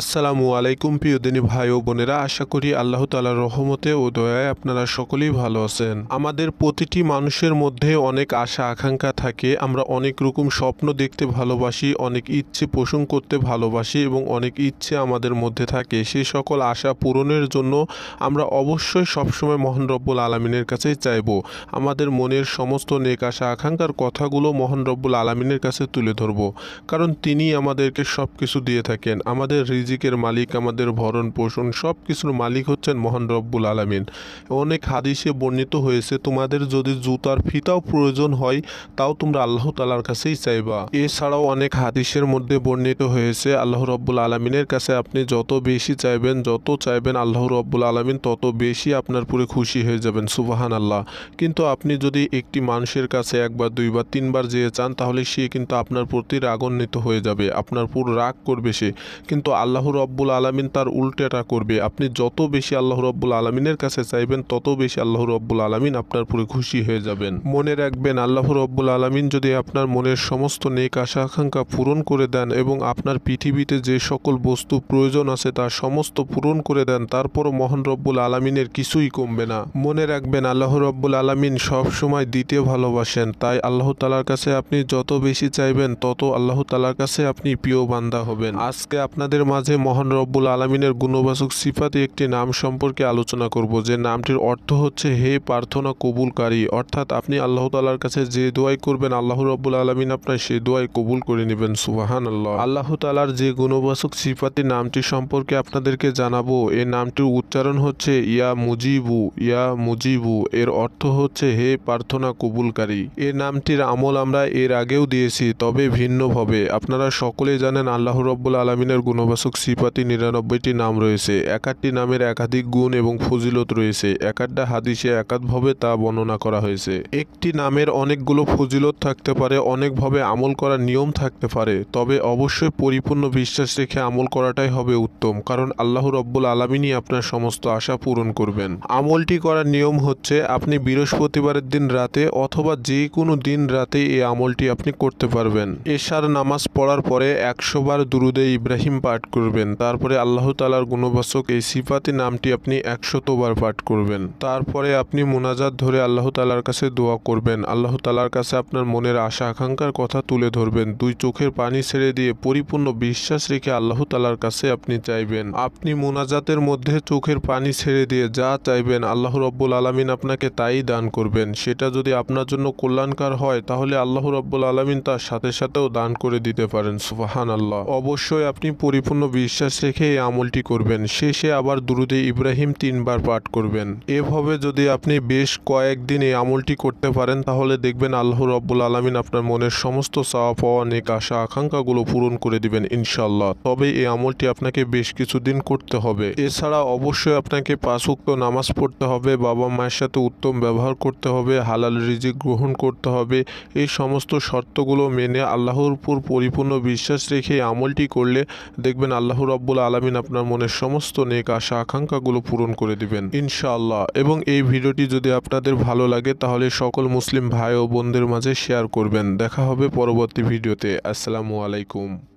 আসসালামু আলাইকুম প্রিয় দিনী ভাই ও বোনেরা আশা করি আল্লাহ তালার রহমতে ও দয়ায় আপনারা সকলেই ভালো আছেন আমাদের প্রতিটি মানুষের মধ্যে অনেক আশা আকাঙ্ক্ষা থাকে আমরা অনেক রকম স্বপ্ন দেখতে ভালোবাসি অনেক ইচ্ছে পোষণ করতে ভালোবাসি এবং অনেক ইচ্ছে আমাদের মধ্যে থাকে সেই সকল আশা পূরণের জন্য আমরা অবশ্যই সবসময় মহান আলমিনের কাছে চাইব আমাদের মনের সমস্ত নেক আশা আকাঙ্ক্ষার কথাগুলো মহান আলমিনের কাছে তুলে ধরব কারণ তিনি আমাদেরকে সব কিছু দিয়ে থাকেন আমাদের রিজিকের মালিক আমাদের ভরণ পোষণ সব কিছুর মালিক হচ্ছেন মহান রব্বুল আলমিন অনেক হাদিসে বর্ণিত হয়েছে তোমাদের যদি জুতার ফিতাও প্রয়োজন হয় তাও তোমরা আল্লাহ তালার কাছেই চাইবা এছাড়াও অনেক হাদিসের মধ্যে বর্ণিত হয়েছে আল্লাহ রব্বুল আলমিনের কাছে আপনি যত বেশি চাইবেন যত চাইবেন আল্লাহ রব্বুল আলমিন তত বেশি আপনার পুরে খুশি হয়ে যাবেন সুবাহান আল্লাহ কিন্তু আপনি যদি একটি মানুষের কাছে একবার দুইবার তিনবার যেয়ে চান তাহলে সে কিন্তু আপনার প্রতি রাগান্বিত হয়ে যাবে আপনার পুরো রাগ করবে সে কিন্তু আল্লাহ রব্বুল আলমিন তার উল্টেটা করবে আপনি যত বেশি আল্লাহ রব্বুল আলমিনের কাছে চাইবেন তত বেশি আল্লাহ রব্বুল আলমিন আপনার পুরো খুশি হয়ে যাবেন মনে রাখবেন আল্লাহ রব্বুল আলমিন যদি আপনার মনের সমস্ত নেক আশা আকাঙ্ক্ষা পূরণ করে দেন এবং আপনার পৃথিবীতে যে সকল বস্তু প্রয়োজন আছে তা সমস্ত পূরণ করে দেন তারপরও মহান রব্বুল আলমিনের কিছুই কমবে না মনে রাখবেন আল্লাহ রব্বুল আলমিন সব সময় দিতে ভালোবাসেন তাই আল্লাহ তালার কাছে আপনি যত বেশি চাইবেন তত আল্লাহ তালার কাছে আপনি প্রিয় বান্দা হবেন আজকে আপনাদের মাঝে মহান রব্বুল আলমিনের গুণবাচক সিফাতে একটি নাম সম্পর্কে আলোচনা করব যে নামটির অর্থ হচ্ছে হে প্রার্থনা কবুলকারী অর্থাৎ আপনি আল্লাহ তালার কাছে যে দোয়াই করবেন আল্লাহ রব্বুল আলমিন আপনার সে দোয়াই কবুল করে নেবেন সুবাহান আল্লাহ আল্লাহ তালার যে গুণবাচক সিফাতে নামটি সম্পর্কে আপনাদেরকে জানাবো এ নামটির উচ্চারণ হচ্ছে ইয়া মুজিবু ইয়া মুজিবু এর অর্থ হচ্ছে হে প্রার্থনা কবুলকারী এ নামটির আমল আমরা এর আগেও দিয়েছি তবে ভিন্নভাবে আপনারা সকলে জানেন আল্লাহ রব্বুল আলমিনের গুণবাচক গুণবাচক সিপাতি নিরানব্বইটি নাম রয়েছে একাধটি নামের একাধিক গুণ এবং ফজিলত রয়েছে একাধটা হাদিসে একাধভাবে তা বর্ণনা করা হয়েছে একটি নামের অনেকগুলো ফজিলত থাকতে পারে অনেকভাবে আমল করার নিয়ম থাকতে পারে তবে অবশ্যই পরিপূর্ণ বিশ্বাস রেখে আমল করাটাই হবে উত্তম কারণ আল্লাহ রব্বুল আলমিনই আপনার সমস্ত আশা পূরণ করবেন আমলটি করার নিয়ম হচ্ছে আপনি বৃহস্পতিবারের দিন রাতে অথবা যে কোনো দিন রাতে এই আমলটি আপনি করতে পারবেন এশার নামাজ পড়ার পরে একশোবার দুরুদে ইব্রাহিম পাঠ করবেন তারপরে আল্লাহ তালার গুণবাচক এই সিফাতি নামটি আপনি একশতবার পাঠ করবেন তারপরে আপনি মোনাজাত ধরে আল্লাহ তালার কাছে দোয়া করবেন আল্লাহ তালার কাছে আপনার মনের আশা আকাঙ্ক্ষার কথা তুলে ধরবেন দুই চোখের পানি ছেড়ে দিয়ে পরিপূর্ণ বিশ্বাস রেখে আল্লাহ তালার কাছে আপনি চাইবেন আপনি মোনাজাতের মধ্যে চোখের পানি ছেড়ে দিয়ে যা চাইবেন আল্লাহ রব্বুল আলমিন আপনাকে তাই দান করবেন সেটা যদি আপনার জন্য কল্যাণকার হয় তাহলে আল্লাহ রব্বুল আলমিন তার সাথে সাথেও দান করে দিতে পারেন সুফাহান আল্লাহ অবশ্যই আপনি পরিপূর্ণ বিশ্বাস রেখে এই আমলটি করবেন শেষে আবার দুরুদে ইব্রাহিম তিনবার পাঠ করবেন এভাবে যদি আপনি বেশ কয়েকদিন এই আমলটি করতে পারেন তাহলে দেখবেন আল্লাহ রব্বুল আলমিন আপনার মনের সমস্ত চাওয়া পাওয়া নেক আশা আকাঙ্ক্ষাগুলো পূরণ করে দিবেন ইনশাল্লাহ তবে এই আমলটি আপনাকে বেশ কিছুদিন করতে হবে এছাড়া অবশ্যই আপনাকে পাশুক্ত নামাজ পড়তে হবে বাবা মায়ের সাথে উত্তম ব্যবহার করতে হবে হালাল রিজিক গ্রহণ করতে হবে এই সমস্ত শর্তগুলো মেনে আল্লাহর উপর পরিপূর্ণ বিশ্বাস রেখে আমলটি করলে দেখবেন আল্লাহ রব্বুল আলমিন আপনার মনের সমস্ত নেক আশা আকাঙ্ক্ষাগুলো পূরণ করে দিবেন ইনশাআল্লাহ এবং এই ভিডিওটি যদি আপনাদের ভালো লাগে তাহলে সকল মুসলিম ভাই ও বোনদের মাঝে শেয়ার করবেন দেখা হবে পরবর্তী ভিডিওতে আসসালামু আলাইকুম